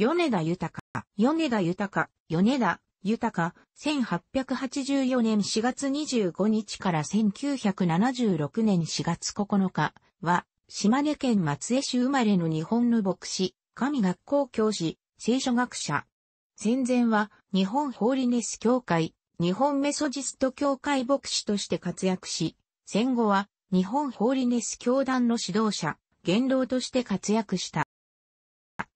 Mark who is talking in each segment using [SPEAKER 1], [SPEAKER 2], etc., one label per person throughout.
[SPEAKER 1] 米田豊、米田豊、米田豊、1884年4月25日から1976年4月9日は、島根県松江市生まれの日本の牧師、神学校教師、聖書学者。戦前は日本ホーリネス教会、日本メソジスト教会牧師として活躍し、戦後は日本ホーリネス教団の指導者、元老として活躍した。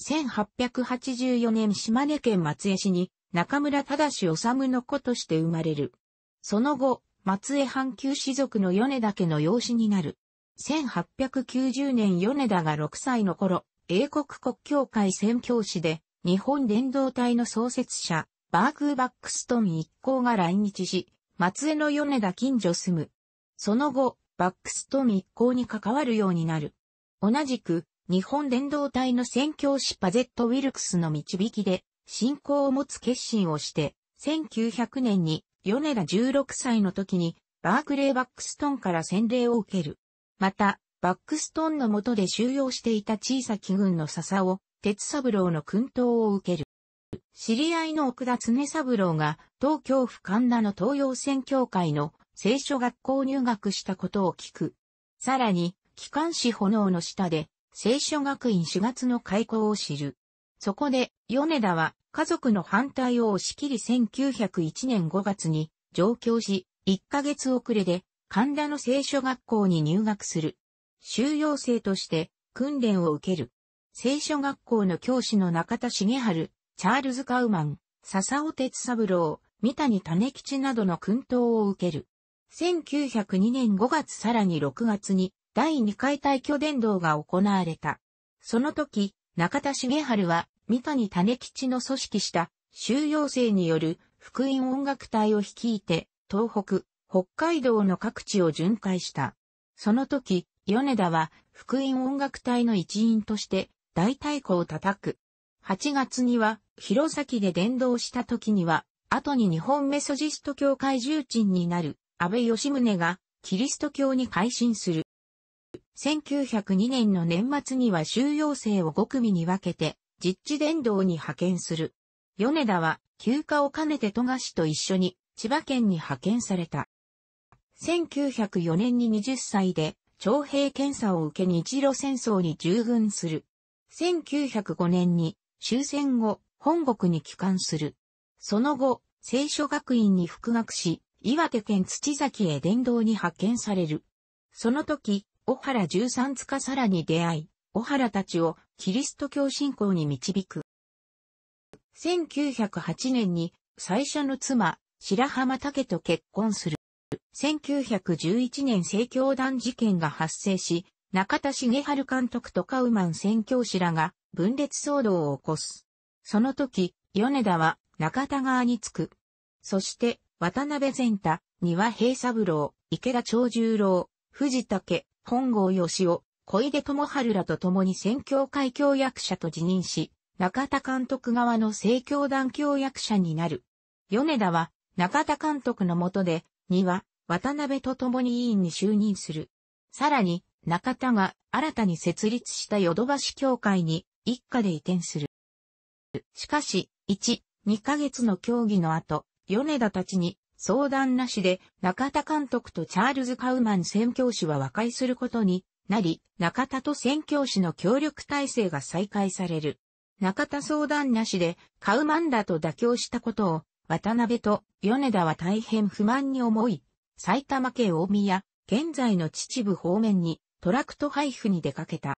[SPEAKER 1] 1884年島根県松江市に中村忠治の子として生まれる。その後、松江阪急士族の米田家の養子になる。1890年米田が6歳の頃、英国国教会宣教師で、日本伝道隊の創設者、バークーバックストン一行が来日し、松江の米田近所住む。その後、バックストン一行に関わるようになる。同じく、日本伝動隊の宣教師パゼット・ウィルクスの導きで、信仰を持つ決心をして、1900年に、ヨネラ16歳の時に、バークレー・バックストンから洗礼を受ける。また、バックストンの下で収容していた小さき軍の笹を、鉄三郎の訓導を受ける。知り合いの奥田常三郎が、東京府神田の東洋宣教会の聖書学校入学したことを聞く。さらに、機関士炎の下で、聖書学院4月の開校を知る。そこで、米田は家族の反対を押し切り1901年5月に上京し、1ヶ月遅れで神田の聖書学校に入学する。修養生として訓練を受ける。聖書学校の教師の中田茂春、チャールズ・カウマン、笹尾哲三郎、三谷種吉などの訓導を受ける。1902年5月さらに6月に第2回大挙伝道が行われた。その時、中田重春は、三谷種吉の組織した収容生による福音音楽隊を率いて、東北、北海道の各地を巡回した。その時、米田は福音音楽隊の一員として大太鼓を叩く。8月には、弘前で伝道した時には、後に日本メソジスト教会重鎮になる安倍義宗がキリスト教に改心する。1902年の年末には収容生を5組に分けて、実地伝道に派遣する。米田は休暇を兼ねて賀市と一緒に千葉県に派遣された。1904年に20歳で徴兵検査を受け日露戦争に従軍する。1905年に終戦後本国に帰還する。その後、聖書学院に復学し、岩手県土崎へ伝道に派遣される。その時、小原十三塚さらに出会い、小原たちをキリスト教信仰に導く。1908年に最初の妻、白浜竹と結婚する。1911年政教団事件が発生し、中田茂春監督とカウマン宣教師らが分裂騒動を起こす。その時、米田は中田側につく。そして、渡辺善太、丹羽平三郎、池田長十郎、藤竹、金剛義雄、小出智春らと共に宣教会協役者と辞任し、中田監督側の政教団協役者になる。米田は中田監督の下で、2は渡辺と共に委員に就任する。さらに、中田が新たに設立したヨドバシ協会に一家で移転する。しかし、1、2ヶ月の協議の後、米田たちに相談なしで中田監督とチャールズ・カウマン宣教師は和解することになり、中田と宣教師の協力体制が再開される。中田相談なしでカウマンらと妥協したことを渡辺と米田は大変不満に思い、埼玉県大宮、現在の秩父方面にトラクト配布に出かけた。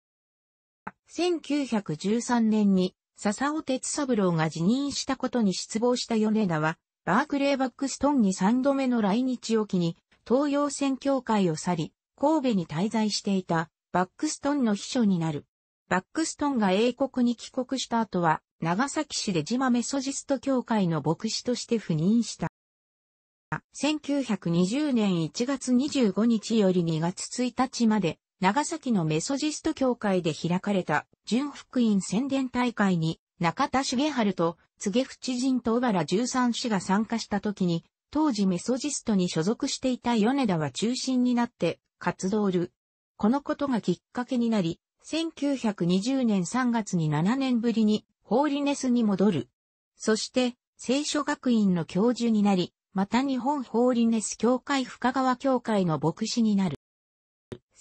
[SPEAKER 1] 1913年に笹尾哲三郎が辞任したことに失望した米田はバークレー・バックストンに3度目の来日を機に、東洋戦協会を去り、神戸に滞在していたバックストンの秘書になる。バックストンが英国に帰国した後は、長崎市でジマメソジスト協会の牧師として赴任した。1920年1月25日より2月1日まで、長崎のメソジスト協会で開かれた、純福音宣伝大会に、中田茂春と柘植知人と小原13氏が参加した時に、当時メソジストに所属していた米田は中心になって活動る。このことがきっかけになり、1920年3月に7年ぶりにホーリネスに戻る。そして、聖書学院の教授になり、また日本ホーリネス協会深川協会の牧師になる。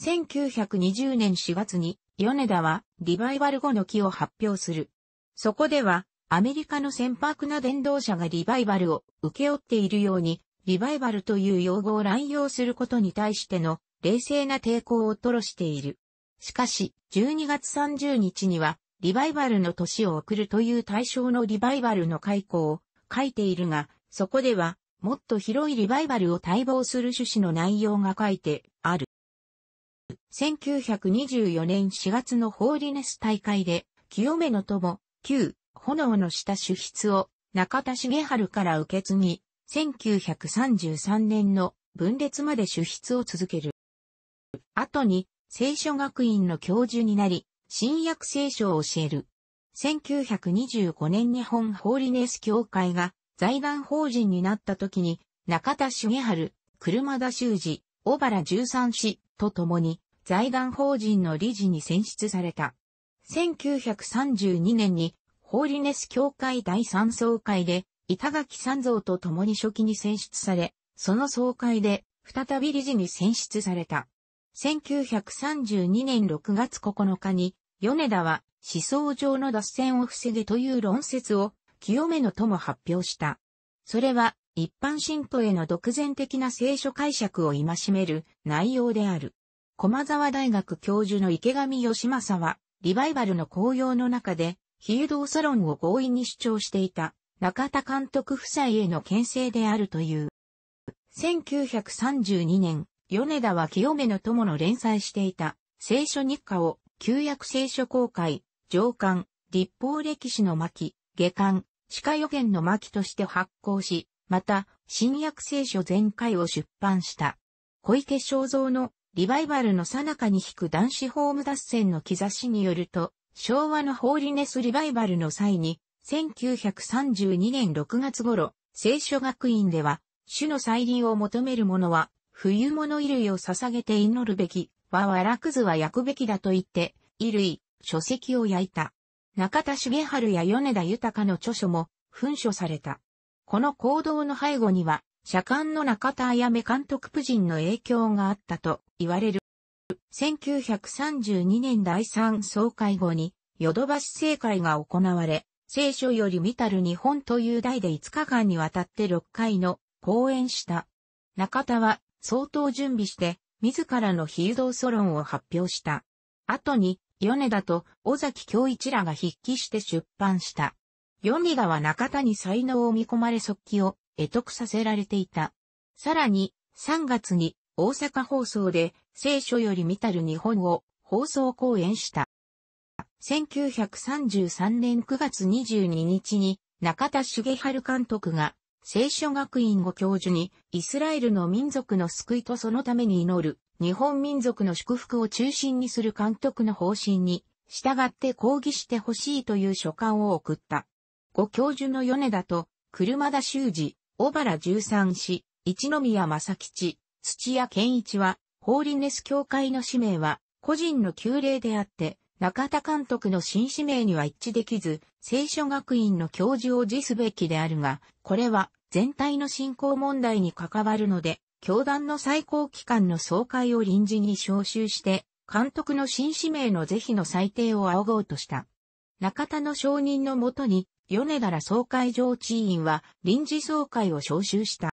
[SPEAKER 1] 1920年4月に、米田はリバイバル後の木を発表する。そこでは、アメリカの船舶な電動車がリバイバルを受け負っているように、リバイバルという用語を乱用することに対しての冷静な抵抗を吐露している。しかし、12月30日には、リバイバルの年を送るという対象のリバイバルの開雇を書いているが、そこでは、もっと広いリバイバルを待望する趣旨の内容が書いてある。1924年4月のホーリネス大会で、清めの友、旧炎の下主筆を中田茂春から受け継ぎ、1933年の分裂まで主筆を続ける。後に、聖書学院の教授になり、新約聖書を教える。1925年日本ホーリネス協会が財団法人になった時に、中田茂春、車田修司、小原十三氏と共に財団法人の理事に選出された。1932年にホーリネス教会第三総会で、板垣三蔵と共に初期に選出され、その総会で、再び理事に選出された。1932年6月9日に、米田は思想上の脱線を防げという論説を清めのとも発表した。それは一般信徒への独善的な聖書解釈を戒める内容である。駒沢大学教授の池上義正は、リバイバルの紅葉の中で、非営道サロンを強引に主張していた中田監督夫妻への牽制であるという。1932年、米田は清めの友の連載していた聖書日課を旧約聖書公開、上巻、立法歴史の巻、下巻、鹿予言の巻として発行し、また、新約聖書全回を出版した。小池正蔵のリバイバルの最中に引く男子ホーム脱線の兆しによると、昭和のホーリネスリバイバルの際に、1932年6月頃、聖書学院では、主の再臨を求める者は、冬物衣類を捧げて祈るべき、わわらくずは焼くべきだと言って、衣類、書籍を焼いた。中田茂春や米田豊の著書も、噴書された。この行動の背後には、社官の中田あやめ監督夫人の影響があったと言われる。1932年第三総会後に、ヨドバシ政会が行われ、聖書より見たる日本という題で5日間にわたって6回の講演した。中田は相当準備して自らの非誘導ソロンを発表した。後に米田と尾崎京一らが筆記して出版した。米田は中田に才能を見込まれ即帰を得得させられていた。さらに3月に大阪放送で聖書より見たる日本を放送講演した。1933年9月22日に中田茂春監督が聖書学院ご教授にイスラエルの民族の救いとそのために祈る日本民族の祝福を中心にする監督の方針に従って抗議してほしいという書簡を送った。ご教授の米田と車田修二、小原十三氏、一宮正吉、土屋健一は、ホーリネス協会の使命は、個人の旧礼であって、中田監督の新使命には一致できず、聖書学院の教授を辞すべきであるが、これは全体の信仰問題に関わるので、教団の最高機関の総会を臨時に招集して、監督の新使命の是非の裁定を仰ごうとした。中田の承認のもとに、米田ら総会上地員は臨時総会を招集した。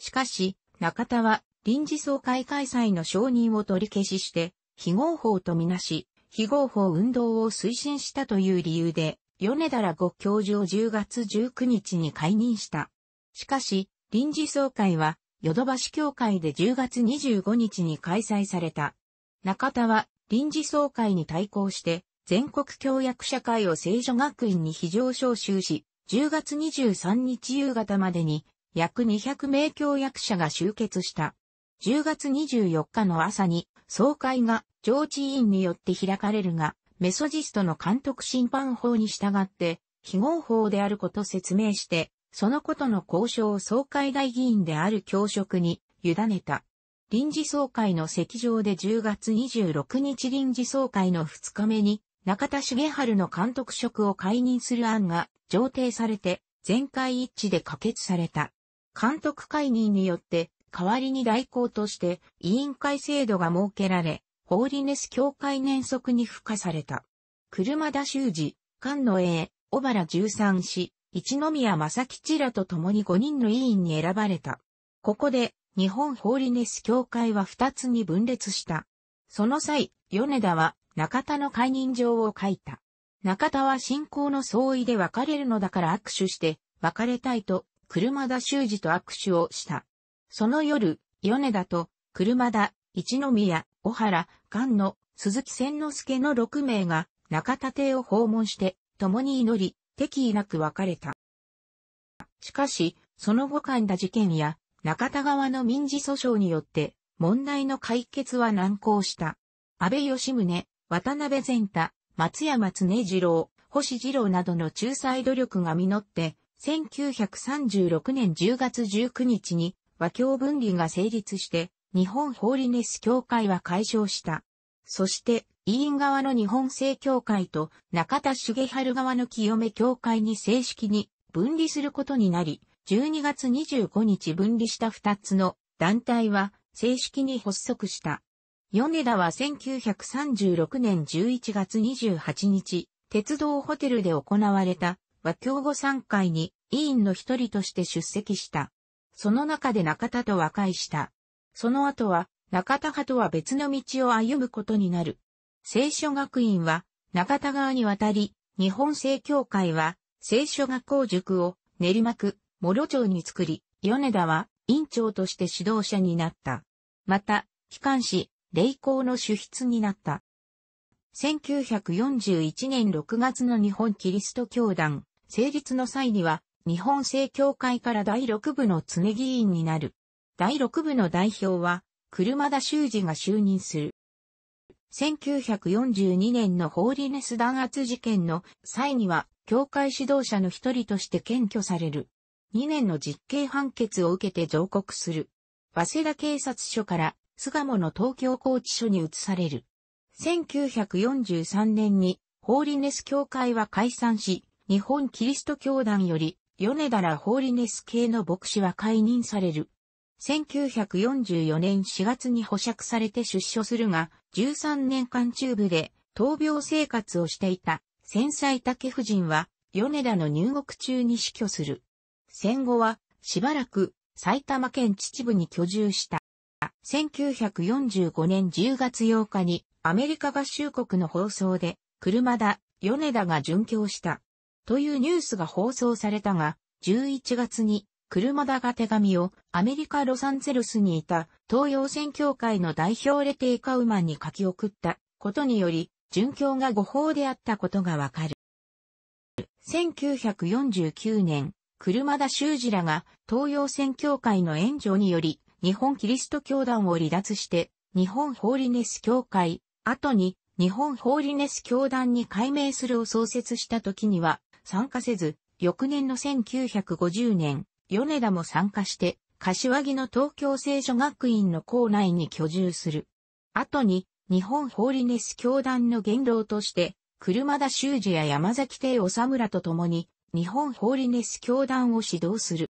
[SPEAKER 1] しかし、中田は臨時総会開催の承認を取り消しして、非合法とみなし、非合法運動を推進したという理由で、米田らご教授を10月19日に解任した。しかし、臨時総会は、ヨドバシ協会で10月25日に開催された。中田は、臨時総会に対抗して、全国協約社会を聖女学院に非常招集し、10月23日夕方までに、約200名協約者が集結した。10月24日の朝に総会が上地委員によって開かれるが、メソジストの監督審判法に従って、非合法であること説明して、そのことの交渉を総会大議員である教職に委ねた。臨時総会の席上で10月26日臨時総会の2日目に、中田茂春の監督職を解任する案が上呈されて、全会一致で可決された。監督解任によって、代わりに代行として委員会制度が設けられ、ホーリネス教会年則に付加された。車田修二、菅野英、小原十三氏、一宮正吉らと共に5人の委員に選ばれた。ここで、日本ホーリネス協会は2つに分裂した。その際、米田は中田の解任状を書いた。中田は信仰の相違で別れるのだから握手して、別れたいと、車田修二と握手をした。その夜、米田と、車田、一宮、小原、菅野、鈴木千之助の6名が、中田邸を訪問して、共に祈り、敵意なく別れた。しかし、その後間田事件や、中田側の民事訴訟によって、問題の解決は難航した。安倍義宗、渡辺善太、松山常次郎、星次郎などの仲裁努力が実って、1936年10月19日に和教分離が成立して、日本ホーリネス協会は解消した。そして、委員側の日本正教会と中田茂春側の清め教会に正式に分離することになり、12月25日分離した2つの団体は正式に発足した。米田は1936年11月28日、鉄道ホテルで行われた和教後3会に委員の一人として出席した。その中で中田と和解した。その後は、中田派とは別の道を歩むことになる。聖書学院は、中田川に渡り、日本聖教会は、聖書学校塾を練馬区、諸町に作り、米田は院長として指導者になった。また、機関士、霊校の主筆になった。1941年6月の日本キリスト教団成立の際には、日本政教会から第6部の常議員になる。第6部の代表は、車田修二が就任する。1942年のホーリネス弾圧事件の際には、教会指導者の一人として検挙される。2年の実刑判決を受けて上告する。早稲田警察署から巣鴨の東京拘置所に移される。1943年にホーリネス教会は解散し、日本キリスト教団より米田らホーリネス系の牧師は解任される。1944年4月に保釈されて出所するが、13年間中部で闘病生活をしていた戦災竹夫人は、米田の入国中に死去する。戦後は、しばらく埼玉県秩父に居住した。1945年10月8日にアメリカ合衆国の放送で、車田、米田が殉教した。というニュースが放送されたが、11月に、車田が手紙をアメリカ・ロサンゼルスにいた東洋選協会の代表レテイ・カウマンに書き送ったことにより、殉教が誤報であったことがわかる。1949年、車田修二らが東洋選協会の援助により、日本キリスト教団を離脱して、日本ホーリネス協会、後に日本ホーリネス教団に改名するを創設した時には、参加せず、翌年の1950年、米田も参加して、柏木の東京聖書学院の校内に居住する。後に、日本ホーリネス教団の元老として、車田修二や山崎帝むらと共に、日本ホーリネス教団を指導する。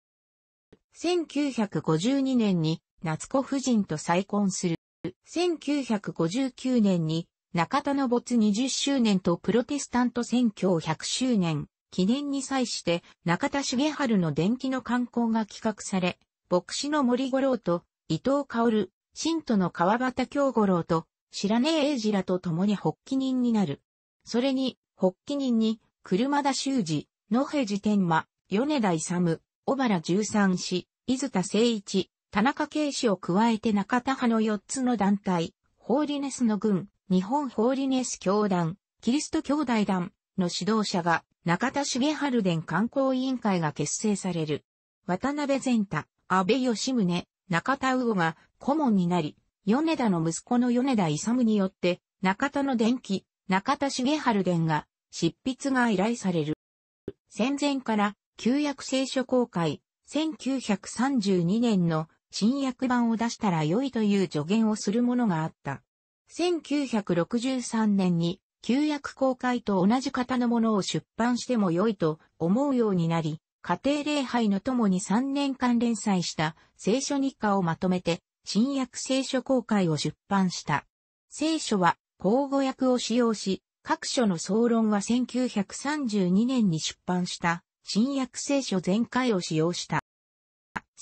[SPEAKER 1] 1952年に、夏子夫人と再婚する。1959年に、中田の没20周年とプロテスタント選挙100周年、記念に際して中田茂春の伝記の刊行が企画され、牧師の森五郎と伊藤薫、信徒の川端京五郎と白根英二らと共に発起人になる。それに、発起人に、車田修二、野辺寺天馬、米田勇、小原十三氏、伊豆田誠一、田中圭氏を加えて中田派の四つの団体、ホーリネスの軍、日本ホーリネス教団、キリスト兄弟団の指導者が中田重春殿観光委員会が結成される。渡辺善太、安倍義宗、中田魚が顧問になり、米田の息子の米田勇によって、中田の伝記、中田重春伝が、執筆が依頼される。戦前から、旧約聖書公開、1932年の新約版を出したら良いという助言をするものがあった。1963年に、旧約公開と同じ型のものを出版しても良いと思うようになり、家庭礼拝のともに3年間連載した聖書日課をまとめて、新約聖書公開を出版した。聖書は口語訳を使用し、各書の総論は1932年に出版した新約聖書全開を使用した。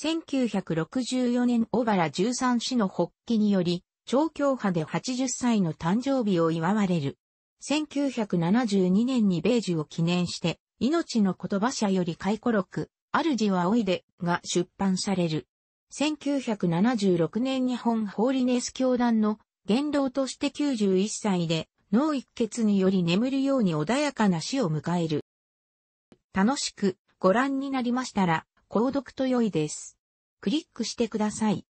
[SPEAKER 1] 1964年小原13氏の発起により、超教派で80歳の誕生日を祝われる。1972年に米寿を記念して、命の言葉社より回顧録、主はおいで、が出版される。1976年日本ホーリネス教団の元老として91歳で、脳一血により眠るように穏やかな死を迎える。楽しくご覧になりましたら、購読と良いです。クリックしてください。